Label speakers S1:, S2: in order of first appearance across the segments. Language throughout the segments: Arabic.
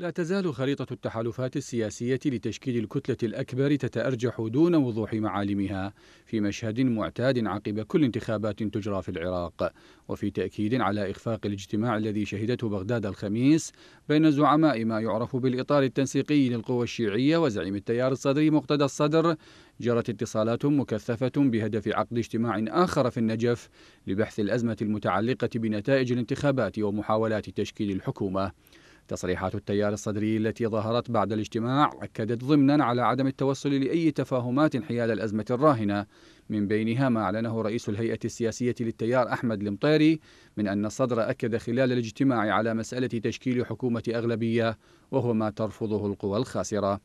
S1: لا تزال خريطة التحالفات السياسية لتشكيل الكتلة الأكبر تتأرجح دون وضوح معالمها في مشهد معتاد عقب كل انتخابات تجرى في العراق وفي تأكيد على إخفاق الاجتماع الذي شهدته بغداد الخميس بين زعماء ما يعرف بالإطار التنسيقي للقوى الشيعية وزعيم التيار الصدري مقتدى الصدر جرت اتصالات مكثفة بهدف عقد اجتماع آخر في النجف لبحث الأزمة المتعلقة بنتائج الانتخابات ومحاولات تشكيل الحكومة تصريحات التيار الصدري التي ظهرت بعد الاجتماع أكدت ضمنا على عدم التوصل لأي تفاهمات حيال الأزمة الراهنة من بينها ما أعلنه رئيس الهيئة السياسية للتيار أحمد المطيري من أن الصدر أكد خلال الاجتماع على مسألة تشكيل حكومة أغلبية وهو ما ترفضه القوى الخاسرة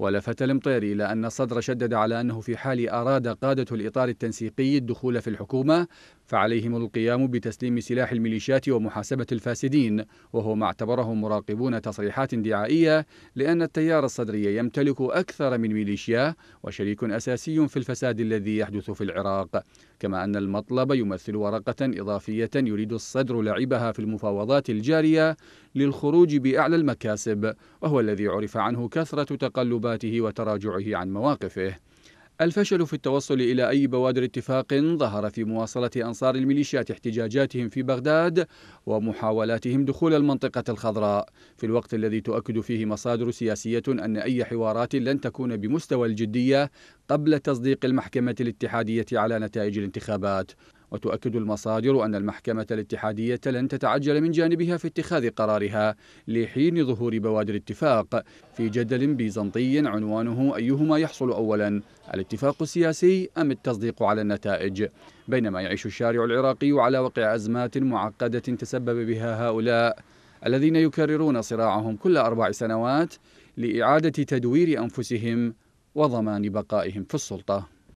S1: ولفت المطيري إلى أن الصدر شدد على أنه في حال أراد قادة الإطار التنسيقي الدخول في الحكومة فعليهم القيام بتسليم سلاح الميليشيات ومحاسبة الفاسدين وهو ما اعتبره مراقبون تصريحات دعائية لأن التيار الصدري يمتلك أكثر من ميليشيا وشريك أساسي في الفساد الذي يحدث في العراق كما أن المطلب يمثل ورقة إضافية يريد الصدر لعبها في المفاوضات الجارية للخروج بأعلى المكاسب وهو الذي عرف عنه كثرة تقلباته وتراجعه عن مواقفه الفشل في التوصل إلى أي بوادر اتفاق ظهر في مواصلة أنصار الميليشيات احتجاجاتهم في بغداد ومحاولاتهم دخول المنطقة الخضراء في الوقت الذي تؤكد فيه مصادر سياسية أن أي حوارات لن تكون بمستوى الجدية قبل تصديق المحكمة الاتحادية على نتائج الانتخابات وتؤكد المصادر أن المحكمة الاتحادية لن تتعجل من جانبها في اتخاذ قرارها لحين ظهور بوادر اتفاق في جدل بيزنطي عنوانه أيهما يحصل أولا الاتفاق السياسي أم التصديق على النتائج بينما يعيش الشارع العراقي على وقع أزمات معقدة تسبب بها هؤلاء الذين يكررون صراعهم كل أربع سنوات لإعادة تدوير أنفسهم وضمان بقائهم في السلطة